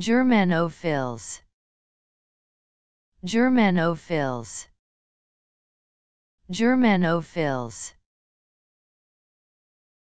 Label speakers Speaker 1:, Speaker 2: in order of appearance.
Speaker 1: Germanophils Germanophils Germanophils